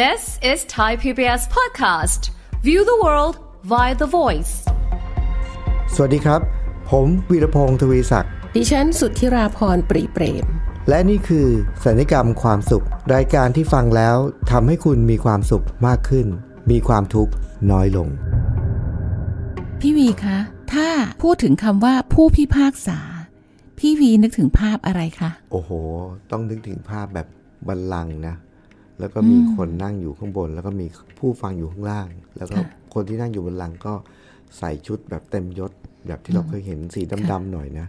This is Thai PBS podcast. View the world via the voice. สวัสดีครับ ผมวีรพงศ์ทวีศักดิ์ ดิฉันสุทธิราพรปรีเปรม และนี่คือสัญญกรรมความสุข รายการที่ฟังแล้วทำให้คุณมีความสุขมากขึ้น มีความทุกข์น้อยลง พี่วีคะ ถ้าพูดถึงคำว่าผู้พิพากษา พี่วีนึกถึงภาพอะไรคะ โอ้โห ต้องนึกถึงภาพแบบบัลลังนะแล้วก็มีคนนั่งอยู่ข้างบน แล้วก็มีผู้ฟังอยู่ข้างล่าง แล้วก็คนที่นั่งอยู่บนหลัง ก็ใส่ชุดแบบเต็มยศ แบบที่เราเคยเห็นสีดำๆหน่อยนะ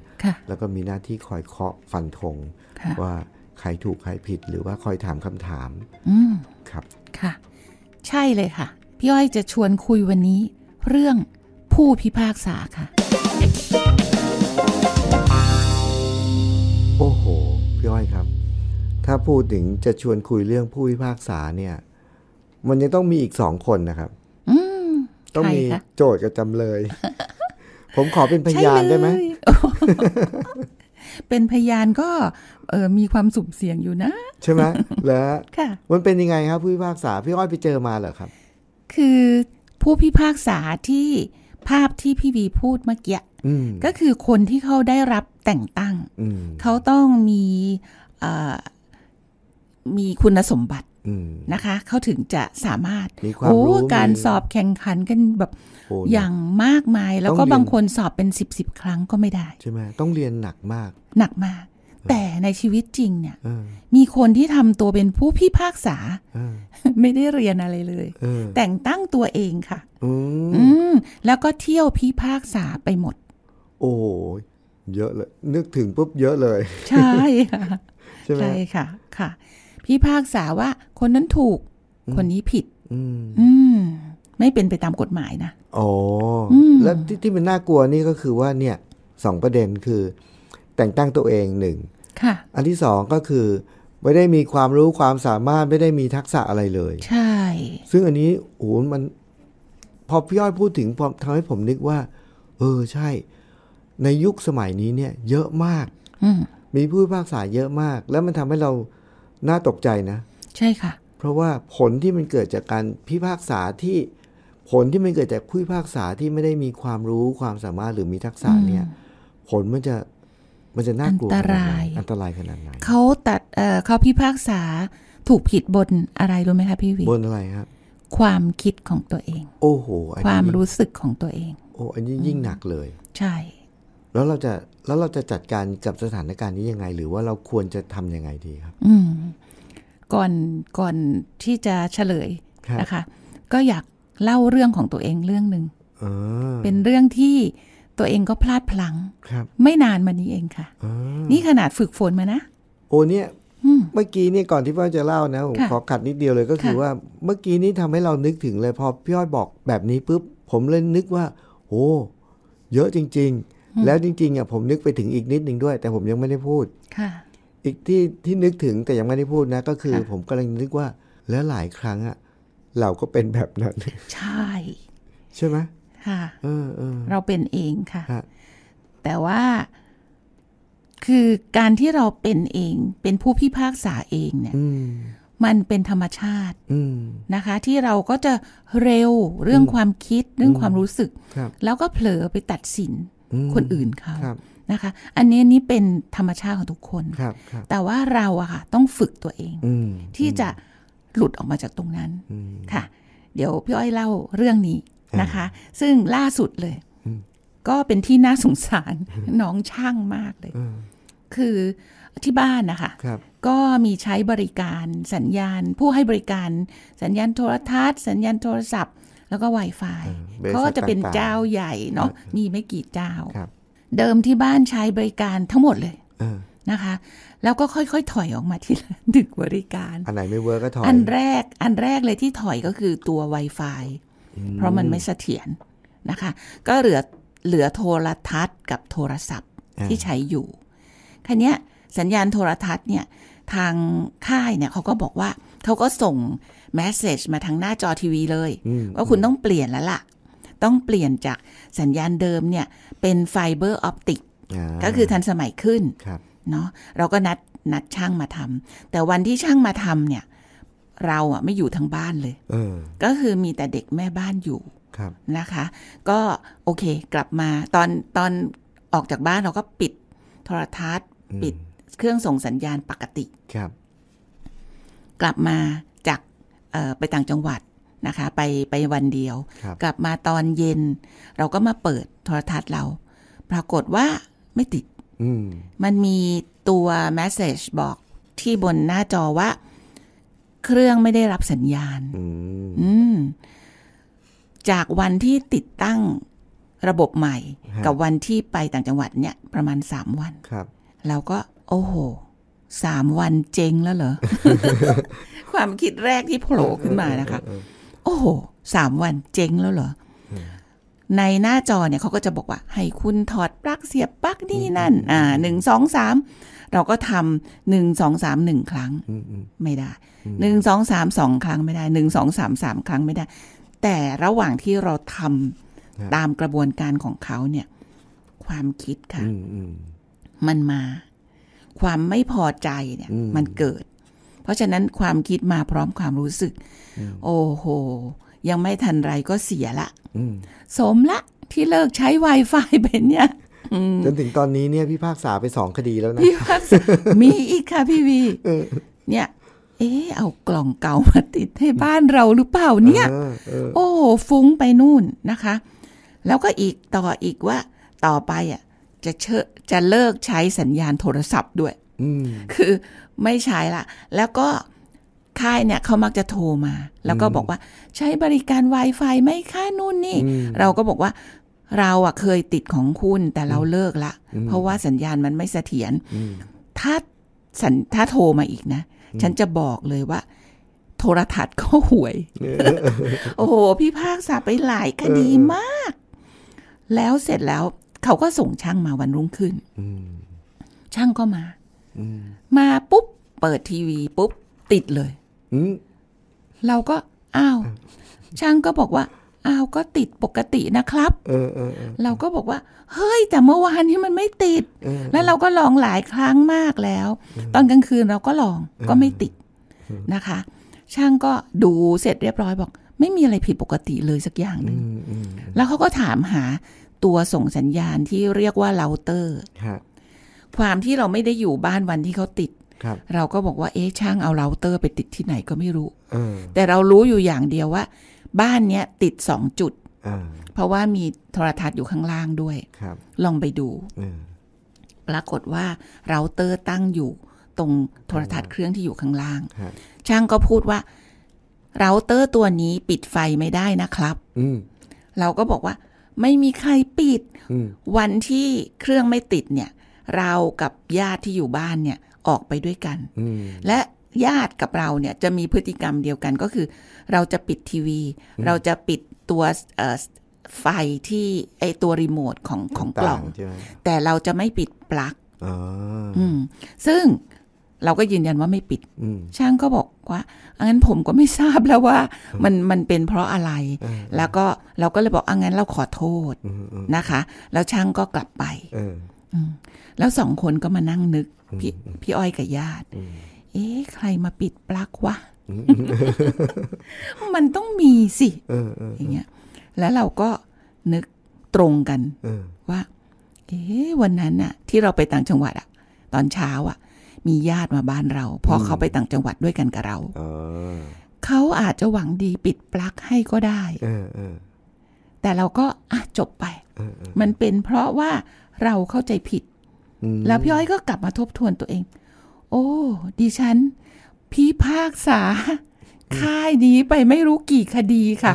แล้วก็มีหน้าที่คอยเคาะฟันธงว่าใครถูกใครผิดหรือว่าคอยถามคำถามมครับค่ะ ใช่เลยค่ะพี่อ้อยจะชวนคุยวันนี้ เรื่องผู้พิพากษาค่ะถ้าพูดถึงจะชวนคุยเรื่องผู้พิพากษาเนี่ย มันยังต้องมีอีกสองคนนะครับต้องมีโจทย์กับจำเลย ผมขอเป็นพยานได้ไหม เป็นพยานก็เออมีความสุ่มเสี่ยงอยู่นะ ใช่ไหมแล้วมันเป็นยังไงครับ ผู้พิพากษาพี่อ้อยไปเจอมาเหรอครับ คือผู้พิพากษาที่ภาพที่พี่วีพูดเมื่อกี้ก็คือคนที่เขาได้รับแต่งตั้งเขาต้องมีมีคุณสมบัติ นะคะ เขาถึงจะสามารถโอ้การสอบแข่งขันกันแบบ อย่างมากมายแล้วก็บางคนสอบเป็นสิบสิบครั้งก็ไม่ได้ ใช่ไหมต้องเรียนหนักมาก หนักมาก แต่ในชีวิตจริงเนี่ยมีคนที่ทำตัวเป็นผู้พิพากษาไม่ได้เรียนอะไรเลย แต่งตั้งตัวเองค่ะแล้วก็เที่ยวพิพากษาไปหมด โอ้เยอะเลย นึกถึงปุ๊บเยอะเลย ใช่ค่ะใช่ค่ะค่ะพิพากษาว่าคนนั้นถูกคนนี้ผิด อืม ไม่เป็นไปตามกฎหมายนะ อ๋อ แล้วที่ที่มันน่ากลัวนี่ก็คือว่าเนี่ย สองประเด็นคือ แต่งตั้งตัวเองหนึ่ง ค่ะ อันที่สองก็คือ ไม่ได้มีความรู้ความสามารถไม่ได้มีทักษะอะไรเลย ใช่ ซึ่งอันนี้โอ้มัน พอพี่ย้อยพูดถึงทำให้ผมนึกว่า เออ ใช่ ในยุคสมัยนี้เนี่ย เยอะมากมมีผู้พิพากษาเยอะมาก แล้วมันทำให้เราน่าตกใจนะ ใช่ค่ะ เพราะว่าผลที่มันเกิดจากการพิพากษาที่ ผลที่มันเกิดจากผู้พิพากษาที่ไม่ได้มีความรู้ความสามารถหรือมีทักษะเนี่ย ผลมันจะมันจะน่ากลัวอันตรายอันตรายขนาดไหนเขาตัดเขาพิพากษาถูกผิดบนอะไรรู้ไหมคะพี่วิบนอะไรครับ ความคิดของตัวเอง โอ้โหความรู้สึกของตัวเอง โอ้อันนี้ยิ่งหนักเลยใช่แล้วเราจะแล้วเราจะจัดการกับสถานการณ์นี้ยังไง หรือว่าเราควรจะทํำยังไงดีครับอืมก่อนก่อนที่จะเฉลยนะคะ ก็อยากเล่าเรื่องของตัวเองเรื่องหนึ่งเป็นเรื่องที่ตัวเองก็พลาดพลัง้งไม่นานมานี้เองค่ะนี่ขนาดฝึกฝนมานะโอเนี่ยเมื่อกี้นี่ก่อนที่ี่ยจะเล่านะผมขอขัดนิดเดียวเลยก็คือว่า เมื่อกี้นี่ทำให้เรานึกถึงเลยพอพี่อ้อยบอกแบบนี้ปุ๊บผมเลยนึกว่าโอ้เยอะจริงแล้วจริงๆอ่ะผมนึกไปถึงอีกนิดหนึ่งด้วย แต่ผมยังไม่ได้พูดค่ะ อีกที่ที่นึกถึงแต่ยังไม่ได้พูดนะ ก็คือ ผมกำลังนึกว่า แล้วหลายครั้ง อ่ะ เราก็เป็นแบบนั้นใช่ ใช่ไหมค่ะ เออเออเราเป็นเองค่ะแต่ว่า คือการที่เราเป็นเองเป็นผู้พิพากษาเอง เนี่ยมันเป็นธรรมชาตินะคะ ที่เราก็จะเร็วเรื่องความคิด เรื่องความรู้สึกแล้วก็เผลอไปตัดสินคนอื่นเขานะคะ อันนี้นี่เป็นธรรมชาติของทุกคนคแต่ว่าเราอะค่ะ ต้องฝึกตัวเองอที่จะหลุดออกมาจากตรงนั้นค่ะ เดี๋ยวพี่อ้อยเล่าเรื่องนี้นะคะ ซึ่งล่าสุดเลยก็เป็นที่น่าสงสารน้องช่างมากเลย คือที่บ้านนะคะ ก็มีใช้บริการสัญญาณ ผู้ให้บริการ สัญญาณโทรทัศน์สัญญาณโทรศัพท์แล้วก็ Wi-Fi เขาก็จะเป็นเจ้าใหญ่เนาะมีไม่กี่เจ้าเดิมที่บ้านใช้บริการทั้งหมดเลยนะคะ แล้วก็ค่อยๆถอยออกมาทีละหนึ่งบริการอันไหนไม่เวิร์กก็ถอยอันแรกอันแรกเลยที่ถอยก็คือตัว Wi-Fi เพราะมันไม่เสถียรนะคะ ก็เหลือเหลือโทรทัศน์กับโทรศัพท์ที่ใช้อยู่คันนี้สัญญาณโทรทัศน์เนี่ยทางค่ายเนี่ยเขาก็บอกว่าเขาก็ส่งแมสเซจมาทางหน้าจอทีวีเลย ว่าคุณต้องเปลี่ยนแล้วล่ะ ต้องเปลี่ยนจากสัญญาณเดิมเนี่ย เป็นไฟเบอร์ออปติกก็คือทันสมัยขึ้นเนาะเราก็นัด นัดช่างมาทำแต่วันที่ช่างมาทำเนี่ย เราอ่ะไม่อยู่ทั้งบ้านเลยอก็คือมีแต่เด็กแม่บ้านอยู่นะคะ ก็โอเค กลับมา ตอนตอนออกจากบ้านเราก็ปิด โทรทัศน์ ปิดเครื่องส่งสัญญาณปกติครับ กลับมาไปต่างจังหวัดนะคะ ไปไปวันเดียว กลับมาตอนเย็น เราก็มาเปิดโทรทัศน์เรา ปรากฏว่าไม่ติดมมันมีตัว message บอกที่บนหน้าจอว่า เครื่องไม่ได้รับสัญญาณจากวันที่ติดตั้งระบบใหม่ กับวันที่ไปต่างจังหวัดเนี่ย ประมาณสามวันเราก็โอ้โหสามวันเจ๊งแล้วเหรอความคิดแรกที่โผล่ขึ้นมานะคะโอ้โหสามวันเจ๊งแล้วเหรอในหน้าจอเนี่ยเขาก็จะบอกว่า ให้คุณถอดปลั๊กเสียบปลั๊กนี่นั่น อ่าหนึ่งสองสามเราก็ทำหนึ่งสองสามหนึ่งครั้ง ไม่ได้หนึ่งสองสามสองครั้งไม่ได้หนึ่งสองสามสามครั้งไม่ได้ แต่ระหว่างที่เราทำตามกระบวนการของเขาเนี่ย ความคิดค่ะมันมาความไม่พอใจเนี่ย มันเกิด เพราะฉะนั้นความคิดมาพร้อมความรู้สึก โอ้โห ยังไม่ทันไรก็เสียละสมละ ที่เลิกใช้ Wi-Fi เป็นเนี่ยจนถึงตอนนี้เนี่ยพี่ภาคษาไปสองคดีแล้วนะพี่ภาคษามีอีกค่ะพี่วีเนี่ย เอ๊เอากล่องเก่ามาติดให้บ้านเราหรือเปล่า เนี่ยโอ้ ฟุ้งไปนู่นนะคะ แล้วก็อีกต่ออีกว่าต่อไปอ่ะจะเชจะเลิกใช้สัญญาณโทรศัพท์ด้วยคือไม่ใช้ละแล้วก็ค่ายเนี่ย เขามักจะโทรมา แล้วก็บอกว่าใช้บริการ Wi-Fi ไม่ค่านู่นนี่ เราก็บอกว่าเราอะเคยติดของคุณแต่เราเลิกละ เพราะว่าสัญญาณมันไม่เสถียรถ้าสัญถ้าโทรมาอีกนะ ฉันจะบอกเลยว่า โทรทัศน์ก็ห่วย โอ้โหพี่ภาคสาไปหลายคดีมาก แล้วเสร็จแล้วเขาก็ส่งช่างมาวันรุ่งขึ้นช่างก็มามาปุ๊บเปิดทีวี ปุ๊บติดเลยเราก็อ้าวช่างก็บอกว่าอ้าวก็ติดปกตินะครับเราก็บอกว่า เฮ้ยแต่เมื่อวานนี้มันไม่ติด แล้วเราก็ลองหลายครั้งมากแล้ว ตอนกลางคืนเราก็ลองก็ไม่ติดนะคะ ช่างก็ดูเสร็จเรียบร้อยบอกไม่มีอะไรผิดปกติเลยสักอย่างหนึ่งแล้วเขาก็ถามหาตัวส่งสัญญาณที่เรียกว่าเราเตอร์ความที่เราไม่ได้อยู่บ้านวันที่เขาติดรเราก็บอกว่า เอ๊ะช่างเอาเราเตอร์ไปติดที่ไหนก็ไม่รู้แต่เรารู้อยู่อย่างเดียวว่า บ้านเนี้ย ติดสองจุดเพราะว่ามีโทรทัศน์อยู่ข้างล่างด้วยลองไปดูปรากฏว่า เราเตอร์ตั้งอยู่ ตรงโทรทัศน์เครื่องที่อยู่ข้างล่างช่างก็พูดว่า เราเตอร์ตัวนี้ปิดไฟไม่ได้นะครับเราก็บอกว่าไม่มีใครปิด วันที่เครื่องไม่ติดเนี่ย เรากับญาติที่อยู่บ้านเนี่ยออกไปด้วยกันและญาติกับเราเนี่ย จะมีพฤติกรรมเดียวกันก็คือ เราจะปิดทีวี เราจะปิดตัวไฟที่ไอตัว รีโมทของของกล่อง แต่เราจะไม่ปิดปลั๊กซึ่งเราก็ยืนยันว่าไม่ปิด ช่างก็บอกว่างั้นผมก็ไม่ทราบแล้วว่า มันมันเป็นเพราะอะไร แล้วก็เราก็เลยบอกงั้นเราขอโทษนะคะ แล้วช่างก็กลับไปแล้วสองคนก็มานั่งนึกพี่พี่อ้อยกับญาติ เอ๊ะใครมาปิดปลั๊กวะ มันต้องมีสิอย่างเงี้ย แล้วเราก็นึกตรงกันว่า เอ๊ะวันนั้นอะที่เราไปต่างจังหวัดอะตอนเช้าอะมีญาติมาบ้านเราเพราะเขาไปต่างจังหวัดด้วยกันกับเราเขาอาจจะหวังดีปิดปลั๊กให้ก็ได้แต่เราก็อะจบไปมันเป็นเพราะว่าเราเข้าใจผิดแล้วพี่อ้อยก็กลับมาทบทวนตัวเอง โอ้ดิฉัน พี่ภาคษาค่ายนี้ไปไม่รู้กี่คดีค่ะ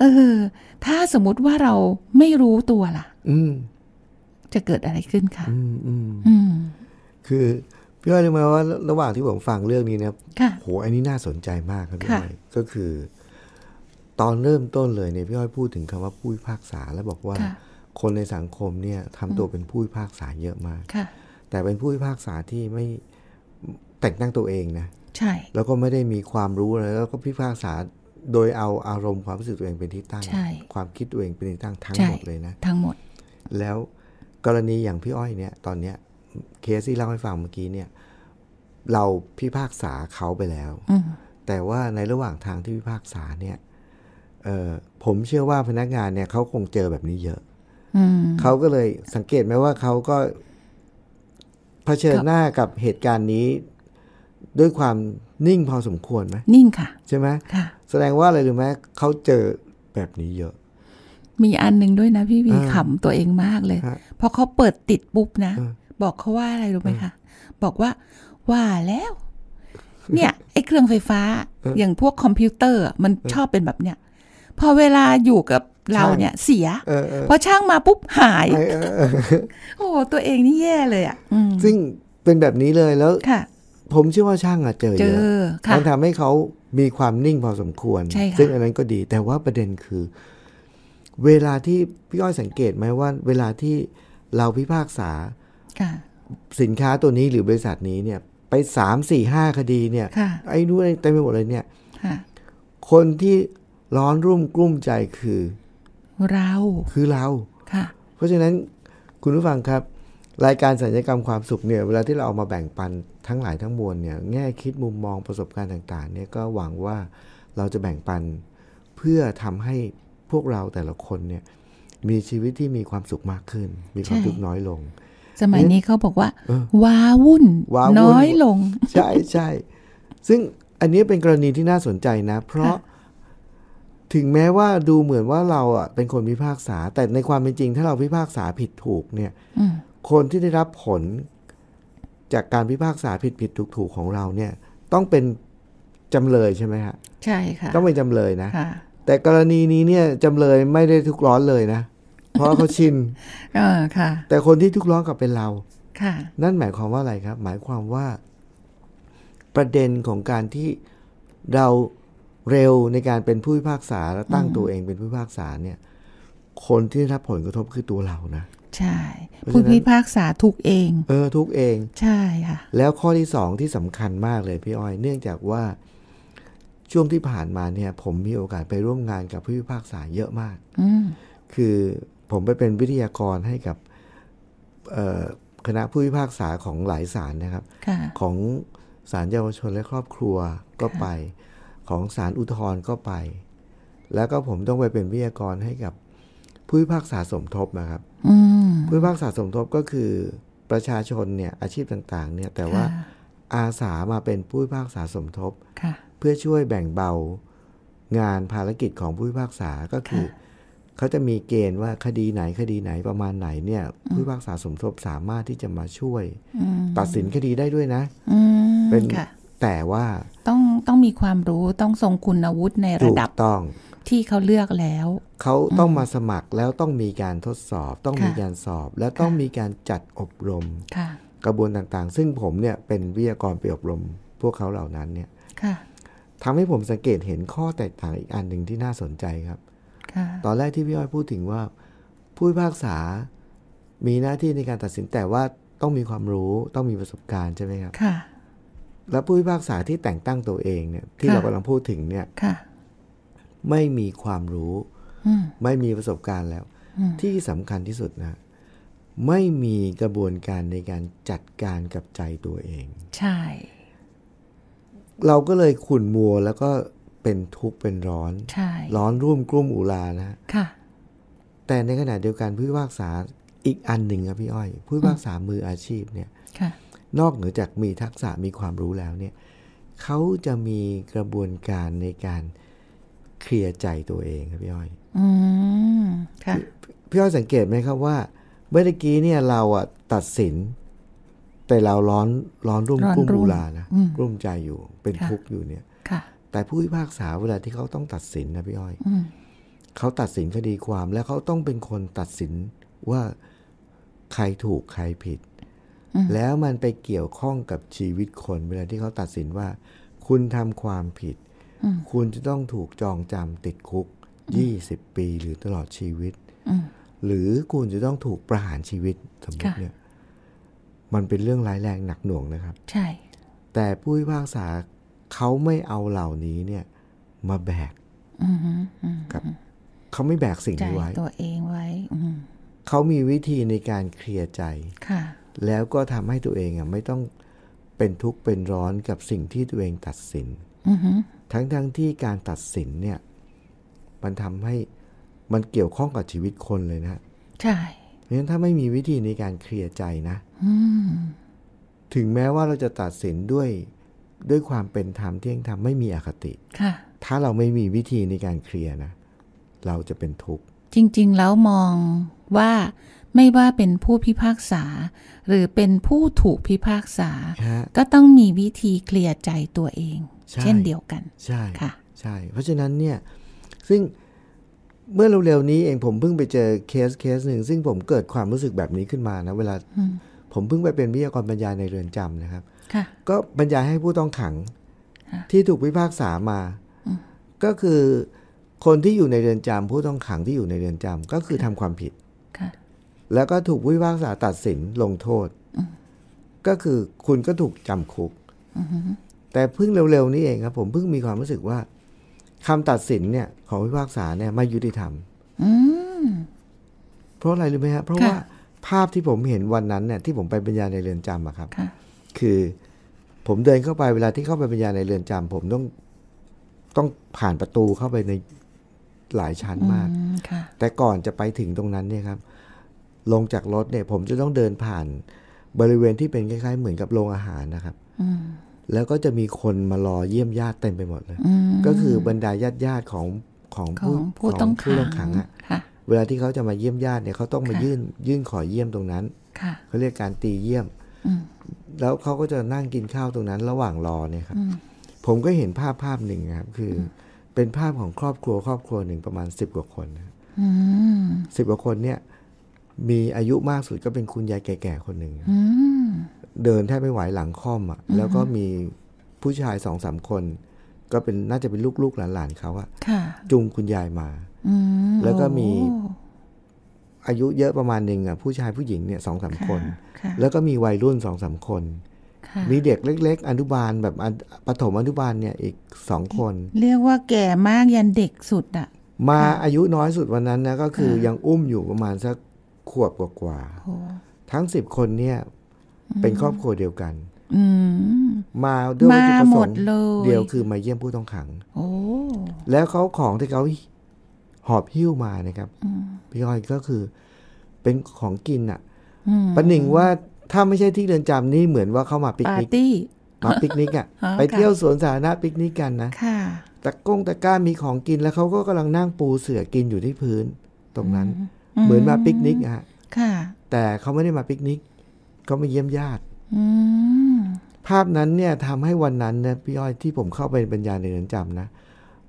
เออถ้าสมมติว่าเราไม่รู้ตัวล่ะจะเกิดอะไรขึ้นค่ะอืมคือ พี่อ้อยรู้ไหมว่าระหว่างที่ผมฟังเรื่องนี้นะโหอันนี้น่าสนใจมากครับพี่อ้อยก็คือ ตอนเริ่มต้นเลยเนี่ยพี่อ้อยพูดถึงคำว่าผู้พิพากษาแล้วบอกว่าคนในสังคมเนี่ยทำตัวเป็นผู้พิพากษาเยอะมากแต่เป็นผู้พิพากษาที่ไม่แต่งตั้งตัวเองนะ ใช่ แล้วก็ไม่ได้มีความรู้อะไรแล้วก็พิพากษาโดยเอาอารมณ์ความรู้สึกตัวเองเป็นที่ตั้ง ความคิดตัวเองเป็นที่ตั้งทั้งหมดเลยนะทั้งหมด แล้วกรณีอย่างพี่อ้อยเนี่ยตอนเนี้ยเคสที่เล่าให้ฟังเมื่อกี้เนี่ย เราพิพากษาเขาไปแล้วแต่ว่าในระหว่างทางที่พิพากษาเนี่ยผมเชื่อว่าพนักงานเนี่ยเขาคงเจอแบบนี้เยอะเขาก็เลยสังเกตไหมว่าเขาก็เผชิญหน้ากับเหตุการณ์นี้ ด้วยความนิ่งพอสมควรไหมนิ่งค่ะ ใช่ไหมแสดงว่าอะไรรู้ไหมเขาเจอแบบนี้เยอะ มีอันหนึ่งด้วยนะพี่วีขำตัวเองมากเลย เพราะเขาเปิดติด ปุ๊บ นะบอกเขาว่าอะไรรู้ไหมคะ บอกว่าว่าแล้ว เนี่ยไอ้เครื่องไฟฟ้าอย่างพวกคอมพิวเตอร์มันชอบเป็นแบบเนี้ยพอเวลาอยู่กับเราเนี่ย เสีย พอช่างมาปุ๊บ หายโอ้ตัวเองนี่แย่เลยอ่ะซึ่งเป็นแบบนี้เลยแล้วผมเชื่อว่าช่างอ่ะเจอเยอะมังทำให้เขามีความนิ่งพอสมควร ซึ่งอันนั้นก็ดี แต่ว่าประเด็นคือ เวลาที่พี่อ้อยสังเกตไหมว่า เวลาที่เราพิพากษาสินค้าตัวนี้หรือบริษัทนี้เนี่ยไปสามสี่ห้าคดีเนี่ยไอ้นู้นเต็ไมไปหมดเลยเนี่ยคนที่ร้อนรุ่มกลุ้มใจคือเราคือเราค่ะเพราะฉะนั้นคุณผู้ฟังครับ รายการสัญญกรรม ความสุขเนี่ยเวลาที่เราเอามาแบ่งปันทั้งหลายทั้งมวล เนี่ย แง่คิดมุมมองประสบการณ์ต่างๆเนี่ย ก็หวังว่าเราจะแบ่งปันเพื่อ ทำให้พวกเราแต่ละคนเนี่ยมีชีวิตที่มีความสุขมากขึ้น มีความทุกข์น้อยลงสมัยนี้เขาบอกว่าว้าวุ่นน้อยลง ใช่ใช่ซึ่งอันนี้เป็นกรณีที่น่าสนใจนะ เพราะถึงแม้ว่าดูเหมือนว่าเราอ่ะเป็นคนพิพากษา แต่ในความเป็นจริง ถ้าเราพิพากษาผิดถูกเนี่ยคนที่ได้รับผล จากการพิพากษาผิดผิดถูกถูกของเรา เนี่ย ต้องเป็นจำเลยใช่ไหมฮะ ใช่ค่ะต้องเป็นจำเลยนะแต่กรณีนี้เนี่ยจำเลยไม่ได้ทุกร้อนเลยนะเพราะเขาชิน เออค่ะ แต่คนที่ทุกข์ร้อนกับเป็นเรา ค่ะ นั่นหมายความว่าอะไรครับ หมายความว่าประเด็นของการที่เราเร็วในการเป็นผู้พิพากษา และตั้งตัวเองเป็นผู้พิพากษาเนี่ย คนที่รับผลกระทบคือตัวเรานะ ใช่ ผู้พิพากษาทุกเอง เออ ทุกเอง ใช่ค่ะ แล้วข้อที่สองที่สำคัญมากเลยพี่อ้อย เนื่องจากว่าช่วงที่ผ่านมาเนี่ย ผมมีโอกาสไปร่วมงานกับผู้พิพากษาเยอะมากคือผมไปเป็นวิทยากรให้กับคณะผู้พิพากษาของหลายศาลนะครับ ของศาลเยาวชนและครอบครัวก็ไป ของศาลอุทธรณ์ก็ไป แล้วก็ผมต้องไปเป็นวิทยากรให้กับผู้พิพากษาสมทบนะครับผู้พิพากษาสมทบก็คือประชาชนเนี่ยอาชีพต่าง ๆ เนี่ย แต่ว่าอาสามาเป็นผู้พิพากษาสมทบเพื่อช่วยแบ่งเบางานภารกิจของผู้พิพากษาก็คือเขาจะมีเกณฑ์ว่าคดีไหนคดีไหนประมาณไหนเนี่ยผู้พิพากษาสมทบสามารถที่จะมาช่วยตัดสินคดีได้ด้วยนะเป็นแต่ว่าต้องต้องมีความรู้ต้องทรงคุณวุฒิในระดับต้อง ที่เขาเลือกแล้ว เขาต้องมาสมัครแล้วต้องมีการทดสอบ ต้องมีการสอบ และต้องมีการจัดอบรมกระบวนต่างๆ ซึ่งผมเนี่ยเป็นวิทยากรไปอบรมพวกเขาเหล่านั้นเนี่ยทำให้ผมสังเกตเห็นข้อแตกต่างอีกอันหนึ่งที่น่าสนใจครับตอนแรกที่พี่อ้อยพูดถึงว่า ผู้พิพากษา มีหน้าที่ในการตัดสินแต่ว่าต้องมีความรู้ต้องมีประสบการณ์ใช่ไหมครับค่ะ แล้วผู้พิพากษาที่แต่งตั้งตัวเองเนี่ย ที่เรากำลังพูดถึงเนี่ยค่ะ ไม่มีความรู้ไม่มีประสบการณ์แล้ว ที่สำคัญที่สุดนะไม่มีกระบวนการในการจัดการกับใจตัวเอง ใช่ เราก็เลยขุ่นมัวแล้วก็เป็นทุกข์เป็นร้อน ร้อนร่วมกลุ่มอุลานะค่ะแต่ในขณะเดียวกันผู้พิพากษาอีกอันหนึ่งครับพี่อ้อยผู้พิพากษามืออาชีพเนี่ยนอกเหนือจากมีทักษะมีความรู้แล้วเนี่ย เขาจะมีกระบวนการในการเคลียร์ใจตัวเองครับพี่อ้อยพี่อ้อยสังเกตไหมครับว่าเมื่อกี้เนี่ยเราอ่ะตัดสิน แต่เราร้อนร้อนรุ่มกุ้มรูลานะรุ่มใจอยู่เป็นทุกข์อยู่เนี่ยค่ะแต่ผู้พิพากษาเวลาที่เขาต้องตัดสินนะ พี่อ้อยเขาตัดสินคดีความ แล้วเขาต้องเป็นคนตัดสินว่าใครถูกใครผิดแล้วมันไปเกี่ยวข้องกับชีวิตคน เวลาที่เขาตัดสินว่า คุณทำความผิดคุณจะต้องถูกจองจำติดคุกยี่สิบปีหรือตลอดชีวิตหรือคุณจะต้องถูกประหารชีวิตสมมติเนี่ย มันเป็นเรื่องร้ายแรงหนักหน่วงนะครับ ใช่ แต่ผู้พิพากษาเขาไม่เอาเหล่านี้เนี่ย มาแบกกับ เขาไม่แบกสิ่งนี้ไว้ ตัวเองไว้เขามีวิธีในการเคลียร์ใจแล้วก็ทำให้ตัวเองอ่ะไม่ต้องเป็นทุกข์เป็นร้อนกับสิ่งที่ตัวเองตัดสินทั้งทั้งที่การตัดสินเนี่ย มันทำให้มันเกี่ยวข้องกับชีวิตคนเลยนะใช่เพราะฉะนั้นถ้าไม่มีวิธีในการเคลียร์ใจนะถึงแม้ว่าเราจะตัดสินด้วยด้วยความเป็นธรรมเที่ยงธรรมไม่มีอคติ ค่ะ ถ้าเราไม่มีวิธีในการเคลียร์นะ เราจะเป็นทุกข์ จริงๆแล้วมองว่าไม่ว่าเป็นผู้พิพากษา หรือเป็นผู้ถูกพิพากษา ก็ต้องมีวิธีเคลียร์ใจตัวเอง เช่นเดียวกัน ใช่ ค่ะ ใช่ เพราะฉะนั้นเนี่ยซึ่งเมื่อเร็วๆนี้เองผมเพิ่งไปเจอเคสเคสหนึ่ง ซึ่งผมเกิดความรู้สึกแบบนี้ขึ้นมานะเวลาผมเพิ่งไปเป็นวิทยากรบรรยายในเรือนจำนะครับก็ บรรยายให้ผู้ต้องขัง ที่ถูกพิพากษามาก็คือคนที่อยู่ในเรือนจำผู้ต้องขังที่อยู่ในเรือนจำก็คือทำความผิดแล้วก็ถูกพิพากษาตัดสินลงโทษ ก็คือคุณก็ถูกจำคุกแต่เพิ่งเร็วๆนี้เองครับ ผมเพิ่งมีความรู้สึกว่าคำตัดสินเนี่ย ของพิพากษาเนี่ยไม่ยุติธรรมเพราะอะไรรู้ไหมครับเพราะว่าภาพที่ผมเห็นวันนั้น เนี่ยที่ผมไปบรรยายในเรือนจำอะครับคือผมเดินเข้าไปเวลาที่เข้าไปบรรยายในเรือนจำผมต้องต้องผ่านประตูเข้าไปในหลายชั้นมากแต่ก่อนจะไปถึงตรงนั้นเนี่ยครับ ลงจากรถเนี่ยผมจะต้องเดินผ่านบริเวณที่เป็นคล้ายๆเหมือนกับโรงอาหารนะครับแล้วก็จะมีคนมารอเยี่ยมญาติเต็มไปหมดเลยก็คือบรรดาญาติญาติของของผู้ผู้ต้องขังอะเวลาที่เขาจะมาเยี่ยมญาติเนี่ยเขาต้องมายื่นยื่นขอเยี่ยมตรงนั้นเขาเรียกการตีเยี่ยมแล้วเขาก็จะนั่งกินข้าวตรงนั้นระหว่างรอเนี่ยครับผมก็เห็นภาพภาพหนึ่งครับ คือ เป็นภาพของครอบครัวครอบครัวหนึ่งประมาณสิบกว่าคนสิบกว่าคนเนี่ย มีอายุมากสุดก็เป็นคุณยายแก่ๆ คนหนึ่งเดินแทบไม่ไหวหลังค่อมอ่ะแล้วก็มีผู้ชายสองสามคน ก็เป็นน่าจะเป็นลูกๆหลานๆเขาอะจูงคุณยายมาแล้วก็มีอายุเยอะประมาณหนึ่งอ่ะผู้ชายผู้หญิงเนี่ยสองสามคน แล้วก็มีวัยรุ่นสองสามคนมีเด็กเล็ก ๆอนุบาลแบบปฐมอนุบาลเนี่ยอีกสองคน เรียกว่าแก่มากยันเด็กสุดอ่ะ มาอายุน้อยสุดวันนั้นนะก็คือยังอุ้มอยู่ประมาณสักขวบกว่าๆทั้งสิบคนเนี่ย เป็นครอบครัวเดียวกันมาด้วยวัตถุประสงค์เดียวคือมาเยี่ยมผู้ต้องขังแล้วเขาของที่เขาหอบหิ้วมานะครับพี่อ้อยก็คือ เป็นของกินอะ่ะประหนึ่งว่าถ้าไม่ใช่ที่เรือนจำนี่เหมือนว่าเข้ามาปิกนิกมาปิกนิกอะ่ะ ไปเที่ยวสวนสาธารณะปิกนิกกันนะตะก้งตะก้ามีของกินแล้วเขาก็กำลังนั่งปูเสื่อกินอยู่ที่พื้น ตรงนั้น เหมือนมาปิกนิกอะ่ะ แต่เขาไม่ได้มาปิกนิก เขาม่เยี่ยมญาติภาพนั้นเนี่ยทำให้วันนั้นนะพี่อ้อยที่ผมเข้าไปบรรยายในเรือนจำนะ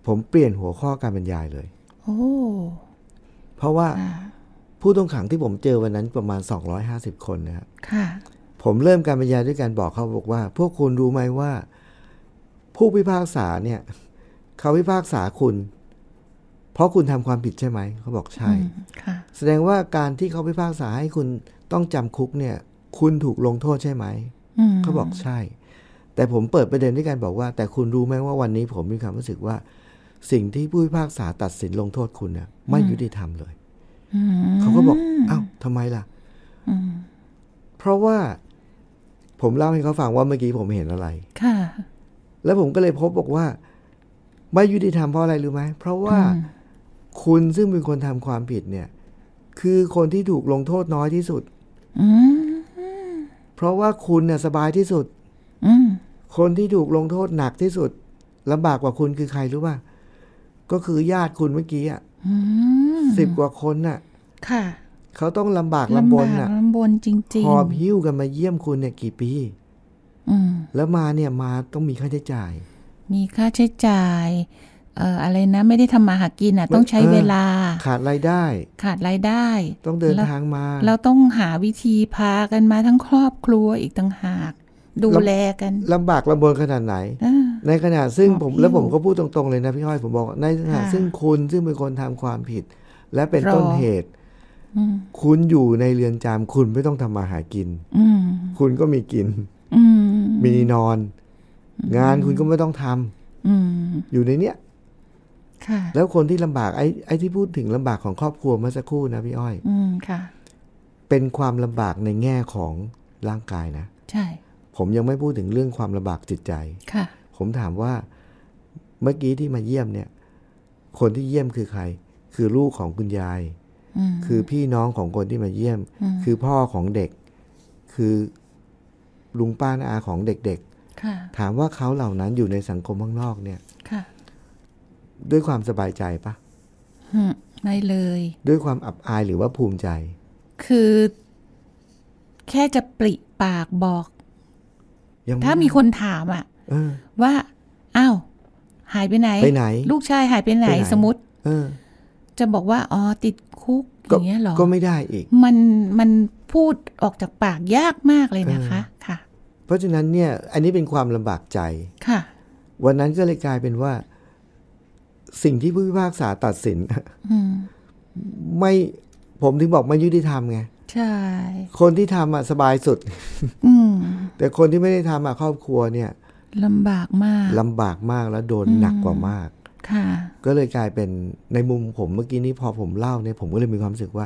ผมเปลี่ยนหัวข้อการบรรยายเลย โอ้เพราะว่าผู้ต้องขังที่ผมเจอวันนั้นประมาณ250คนนะครับผมเริ่มการบรรยายด้วยการบอกเขาบอกว่า พวกคุณรู้ไหมว่า ผู้พิพากษาเนี่ย เขาพิพากษาคุณ เพราะคุณทำความผิดใช่ไหมเขาบอกใช่แสดงว่าการที่เขาพิพากษาให้คุณต้องจำคุกเนี่ย คุณถูกลงโทษใช่ไหมเขาบอกใช่ แต่ผมเปิดประเด็นด้วยการบอกว่า แต่คุณรู้ไหมว่าวันนี้ ผมมีความรู้สึกว่าสิ่งที่ผู้พิพากษาตัดสินลงโทษคุณเนี่ยไม่ยุติธรรมเลยเขาก็บอกอ้าวทำไมล่ะเพราะว่าผมเล่าให้เขาฟังว่าเมื่อกี้ผมเห็นอะไร ค่ะ แล้วผมก็เลยพบบอกว่า ไม่ยุติธรรมเพราะอะไรรู้ไหม เพราะว่าคุณซึ่งเป็นคนทำความผิดเนี่ย คือคนที่ถูกลงโทษน้อยที่สุดเพราะว่าคุณเนี่ย สบายที่สุดคนที่ถูกลงโทษหนักที่สุดลำบากกว่าคุณคือใครรู้ป่ะก็คือญาติคุณเมื่อกี้อ่ะสิบกว่าคนน่ะ ค่ะ เขาต้องลำบากลำบนน่ะลำบนจริงๆหอบหิ้วกันมาเยี่ยมคุณเนี่ยกี่ปีแล้วมาเนี่ยมาต้องมีค่าใช้จ่าย มีค่าใช้จ่าย เอ่ออะไรนะไม่ได้ทำมาหากินอ่ะ ต้องใช้เวลา ขาดรายได้ ขาดรายได้ ต้องเดินทางมาเราต้องหาวิธีพากันมาทั้งครอบครัวอีกต่างหาก ดูแลกันลำบากลำบนขนาดไหนในขณะซึ่งผมแล้วผมก็พูดตรง ๆ เลยนะพี่ห้อยผมบอกในขณะซึ่งคุณซึ่งเป็นคนทำความผิด และเป็นต้นเหตุคุณอยู่ในเรือนจำคุณไม่ต้องทำมาหากินคุณก็มีกินมีนอน งานคุณก็ไม่ต้องทำอยู่ในเนี้ยแล้วคนที่ลำบากไอ้ไอ้ที่พูดถึงลำบากของครอบครัวเมื่อสักครู่นะพี่อ้อยเป็นความลำบากในแง่ของร่างกายนะ ใช่ ผมยังไม่พูดถึงเรื่องความลำบากจิตใจค่ะผมถามว่าเมื่อกี้ที่มาเยี่ยมเนี่ย คนที่เยี่ยมคือใคร คือลูกของคุณยายคือพี่น้องของคนที่มาเยี่ยม คือพ่อของเด็ก คือลุงป้าอาของเด็กๆถามว่าเขาเหล่านั้นอยู่ในสังคมข้างนอกเนี่ยด้วยความสบายใจปะไม่เลย ด้วยความอับอายหรือว่าภูมิใจ คือ แค่จะปริปากบอกถ้ามีคนถามอะ่ะว่า อ้าว หายไปไหน ไปไหน ลูกชายหายไปไหนสมมติจะบอกว่า อ๋อ ติดคุกอย่างเงี้ยหรอ ก็ไม่ได้อีก มัน มันพูดออกจากปากยากมากเลยนะคะ ค่ะ เพราะฉะนั้นเนี่ย อันนี้เป็นความลำบากใจ ค่ะ วันนั้นก็เลยกลายเป็นว่า สิ่งที่ผู้พิพากษาตัดสินไม่ ผมถึงบอกไม่ยุติธรรมไง ใช่ คนที่ทำอ่ะสบายสุด แต่คนที่ไม่ได้ทำอ่ะครอบครัวเนี่ยลำบากมาก ลำบากมากแล้วโดนหนักกว่ามาก ค่ะ ก็เลยกลายเป็นในมุมผมเมื่อกี้นี้พอผมเล่าเนี่ยผมก็เลยมีความรู้สึกว่า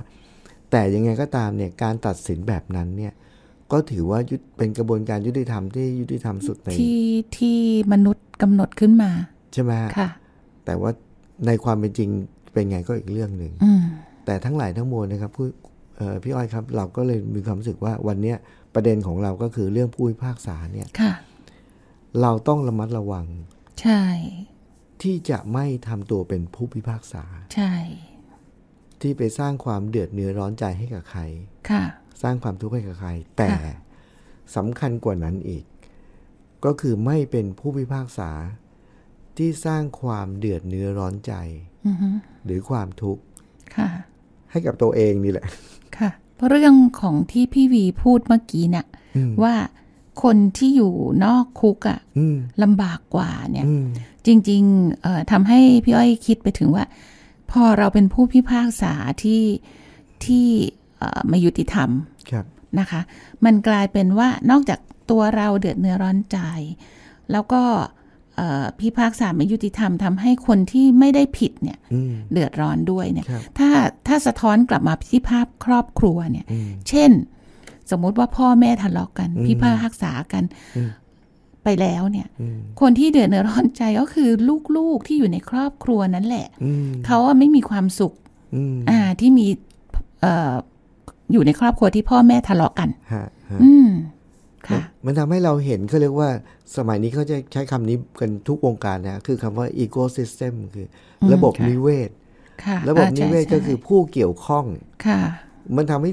แต่ยังไงก็ตามเนี่ยการตัดสินแบบนั้นเนี่ยก็ถือว่าเป็นกระบวนการยุติธรรมที่ยุติธรรมสุดในที่ที่มนุษย์กำหนดขึ้นมา ใช่ไหมค่ะ แต่ว่าในความเป็นจริงเป็นไงก็อีกเรื่องหนึ่งแต่ทั้งหลายทั้งมวลนะครับพี่อ้อยครับ เราก็เลยมีความรู้สึกว่า วันนี้ประเด็นของเราก็คือเรื่องผู้พิพากษาเนี่ยค่ะเราต้องระมัดระวัง ใช่ ที่จะไม่ทำตัวเป็นผู้พิพากษา ใช่ ที่ไปสร้างความเดือดเนื้อร้อนใจให้กับใคร ค่ะ สร้างความทุกข์ให้กับใคร แต่สำคัญกว่านั้นอีก ก็คือไม่เป็นผู้พิพากษา ที่สร้างความเดือดเนื้อร้อนใจหรือความทุกข์ให้กับตัวเองนี่แหละ ค่ะเรื่องของที่พี่วีพูดเมื่อกี้นะ่ะว่าคนที่อยู่นอกคุกอะ่ะลำบากกว่าเนี่ยจริงๆทำให้พี่อ้อยคิดไปถึงว่า พอเราเป็นผู้พิพากษาที่ที่มายุติธรรมนะคะ มันกลายเป็นว่านอกจากตัวเราเดือดเนื้อร้อนใจ แล้วก็พิพากษาไม่ยุติธรรมทำให้คนที่ไม่ได้ผิดเนี่ยเดือดร้อนด้วยเนี่ยถ้าถ้าสะท้อนกลับมาที่ภาพครอบครัวเนี่ย เช่นสมมติว่าพ่อแม่ทะเลาะกันพี่พากษากัน ไปแล้วเนี่ยคนที่เดือดร้อนใจก็คือลูกๆ ที่อยู่ในครอบครัวนั่นแหละเขาไม่มีความสุขอ่า ที่มีอยู่ในครอบครัวที่พ่อแม่ทะเลาะกันอืมค่ะ มันทำให้เราเห็นเขาเรียกว่า สมัยนี้เขาจะใช้คำนี้กันทุกวงการนะคือคำว่า ecosystem คือ ระบบนิเวศระบบนิเวศก็คือผู้เกี่ยวข้อง ค่ะ มันทำให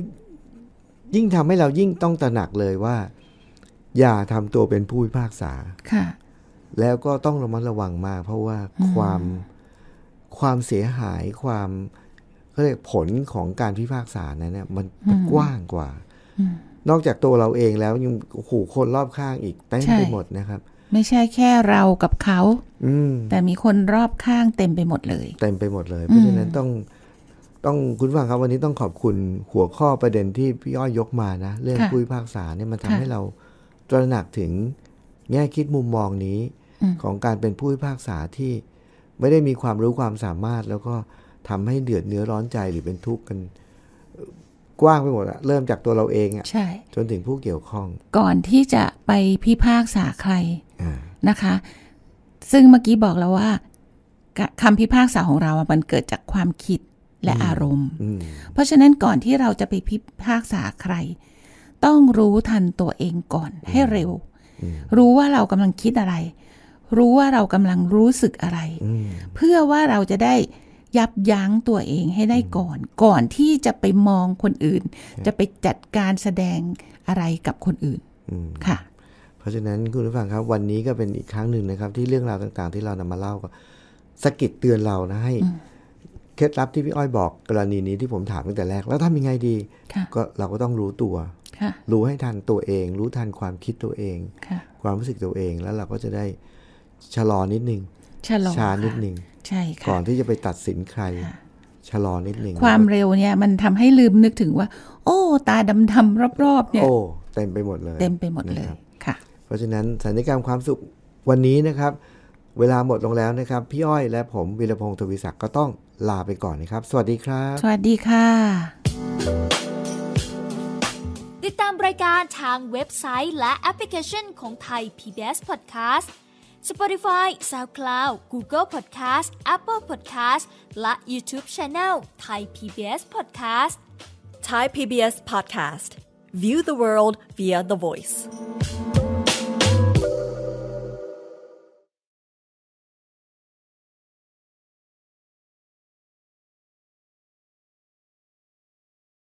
ยิ่งทำให้เรายิ่งต้องตระหนักเลยว่า อย่าทำตัวเป็นผู้พิพากษาค่ะ แล้วก็ต้องระมัดระวังมาก เพราะว่าความความเสียหายความเขาเรียกผลของการพิพากษานั้นเนี่ยมันกว้างกว่า นอกจากตัวเราเองแล้วยังขู่คนรอบข้างอีกเต็มไปหมดนะครับ ไม่ใช่แค่เรากับเขาแต่มีคนรอบข้าง เต็มไปหมดเลย เต็มไปหมดเลย เพราะฉะนั้นต้องต้องคุณฟังครับวันนี้ต้องขอบคุณหัวข้อประเด็นที่พี่ย้อยยกมานะ เรื่องผู้พิพากษาเนี่ยมันทำให้เราตระหนักถึง แง่คิดมุมมองนี้ของการเป็นผู้พิพากษาที่ไม่ได้มีความรู้ความสามารถ แล้วก็ทำให้เดือดเนื้อร้อนใจหรือเป็นทุกข์กัน กว้างไปหมดอะเริ่มจากตัวเราเองอะจนถึงผู้เกี่ยวข้อง ก่อนที่จะไปพิพากษาใครนะคะ ซึ่งเมื่อกี้บอกแล้วว่าคำพิพากษาของเรามันเกิดจากความคิดและอารมณ์ เพราะฉะนั้นก่อนที่เราจะไปพิพากษาใคร ต้องรู้ทันตัวเองก่อนให้เร็ว รู้ว่าเรากำลังคิดอะไร รู้ว่าเรากำลังรู้สึกอะไร เพื่อว่าเราจะได้ยับยั้งตัวเองให้ได้ก่อน ก่อนที่จะไปมองคนอื่น จะไปจัดการแสดงอะไรกับคนอื่น ค่ะ เพราะฉะนั้นคุณผู้ฟังครับ วันนี้ก็เป็นอีกครั้งหนึ่งนะครับ ที่เรื่องราวต่าง ๆ ที่เรานำมาเล่าก็สกิดเตือนเรานะให้เคล็ดลับที่พี่อ้อยบอกกรณีนี้ที่ผมถามตั้งแต่แรก แล้วทำยังไงดีก็เราก็ต้องรู้ตัวรู้ให้ทันตัวเองรู้ทันความคิดตัวเองความรู้สึกตัวเองแล้วเราก็จะได้ ชะลอนิดนึงชะลอช้านิดนึงใช่ค่ะก่อนที่จะไปตัดสินใคร ชะลอนิดหนึ่งความเร็วเนี่ยมันทำให้ลืมนึกถึงว่า โอ้ ตาดำๆรอบๆเนี่ยโอ้เต็มไปหมดเลย เต็มไปหมดเลยค่ะ เพราะฉะนั้นสถานการณ์ความสุขวันนี้นะครับเวลาหมดลงแล้วนะครับ พี่อ้อยและผม วิรพงศ์ทวีศักดิ์ก็ต้องลาไปก่อนนะครับ สวัสดีครับ สวัสดีค่ะ ติดตามรายการทางเว็บไซต์และแอปพลิเคชันของไทย PBS Podcast Spotify SoundCloud Google Podcast Apple Podcast และ YouTube Channel Thai PBS Podcast Thai PBS Podcast View the world via the voice